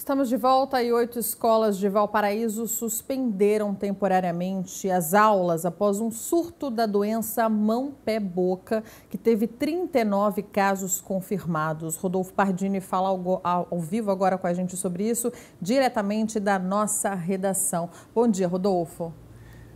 Estamos de volta e oito escolas de Valparaíso suspenderam temporariamente as aulas após um surto da doença mão-pé-boca, que teve 39 casos confirmados. Rodolfo Pardini fala ao, ao, vivo agora com a gente sobre isso, diretamente da nossa redação. Bom dia, Rodolfo.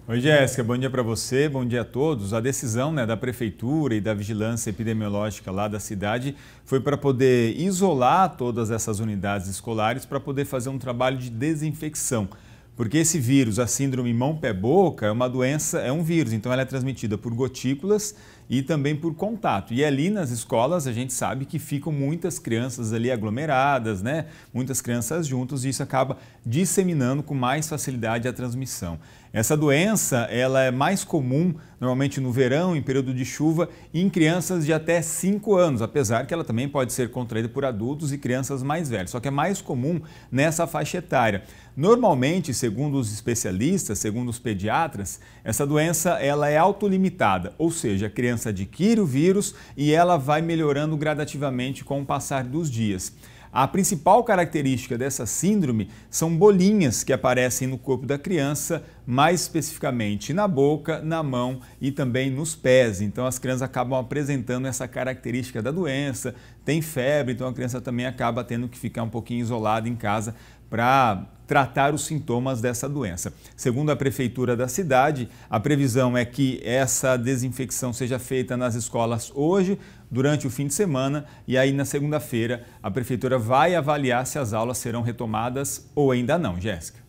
Oi, Jéssica, bom dia para você, bom dia a todos. A decisão né, da Prefeitura e da Vigilância Epidemiológica lá da cidade foi para poder isolar todas essas unidades escolares para poder fazer um trabalho de desinfecção. Porque esse vírus, a síndrome mão-pé-boca, é uma doença, é um vírus, então ela é transmitida por gotículas e também por contato. E ali nas escolas a gente sabe que ficam muitas crianças ali aglomeradas, né? Muitas crianças juntas e isso acaba disseminando com mais facilidade a transmissão. Essa doença ela é mais comum normalmente no verão, em período de chuva, em crianças de até 5 anos, apesar que ela também pode ser contraída por adultos e crianças mais velhas, só que é mais comum nessa faixa etária. Normalmente, segundo os especialistas, segundo os pediatras, essa doença ela é autolimitada, ou seja, a criança adquire o vírus e ela vai melhorando gradativamente com o passar dos dias. A principal característica dessa síndrome são bolinhas que aparecem no corpo da criança, mais especificamente na boca, na mão e também nos pés. Então as crianças acabam apresentando essa característica da doença, tem febre, então a criança também acaba tendo que ficar um pouquinho isolada em casa para tratar os sintomas dessa doença. Segundo a prefeitura da cidade, a previsão é que essa desinfecção seja feita nas escolas hoje, durante o fim de semana e aí na segunda-feira a prefeitura vai avaliar se as aulas serão retomadas ou ainda não, Jéssica.